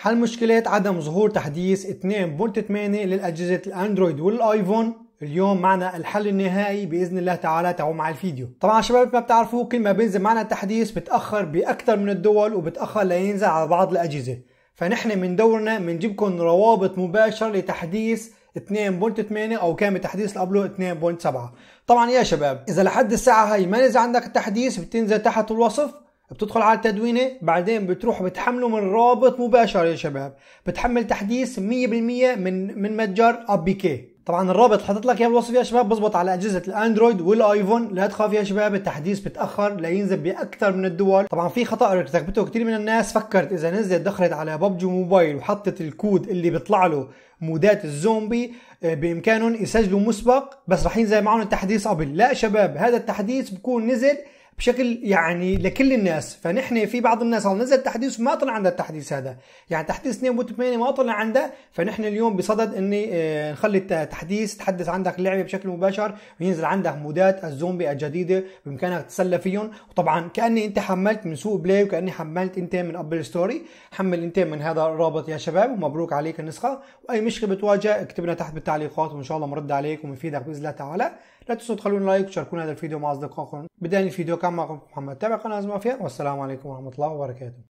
حل مشكلة عدم ظهور تحديث 2.8 للأجهزة الأندرويد والآيفون اليوم معنا الحل النهائي باذن الله تعالى تعالوا مع الفيديو طبعا شباب ما بتعرفوا كل ما بينزل معنا التحديث بتاخر باكثر من الدول وبتاخر لينزل على بعض الاجهزه فنحن من دورنا بنجيبكم روابط مباشر لتحديث 2.8 او كان بتحديث قبله 2.7 طبعا يا شباب اذا لحد الساعه هي ما نزل عندك التحديث بتنزل تحت الوصف بتدخل على التدوينه بعدين بتروح بتحمله من رابط مباشر يا شباب بتحمل تحديث 100% من من متجر كي طبعا الرابط حطيت لك اياه بالوصف يا شباب بزبط على اجهزه الاندرويد والايفون لا تخاف يا شباب التحديث بتاخر لينزل باكثر من الدول طبعا في خطا ارتكبته كثير من الناس فكرت اذا نزلت دخلت على ببجي موبايل وحطت الكود اللي بيطلع له مودات الزومبي آه، بامكانهم يسجلوا مسبق بس رح ينزل معهم التحديث قبل لا شباب هذا التحديث بكون نزل بشكل يعني لكل الناس فنحن في بعض الناس نزل تحديث ما طلع عندها التحديث هذا يعني تحديث 2.8 ما طلع عندها فنحن اليوم بصدد اني آه، نخلي التحديث تحدث عندك اللعبه بشكل مباشر وينزل عندك مودات الزومبي الجديده بامكانك تتسلى فيهم وطبعا كاني انت حملت من سوق بلاي وكاني حملت انت من ابل ستوري حمل انت من هذا الرابط يا شباب ومبروك عليك النسخه واي مشكله بتواجه اكتب لنا تحت بالتعليقات وان شاء الله بنرد عليك ومفيدك باذن الله تعالى لا تنسوا تخلونا لايك وتشاركونا هذا الفيديو مع اصدقائكم بدايه الفيديو كان كان معكم محمد تابع قناة مافيا والسلام عليكم ورحمة الله وبركاته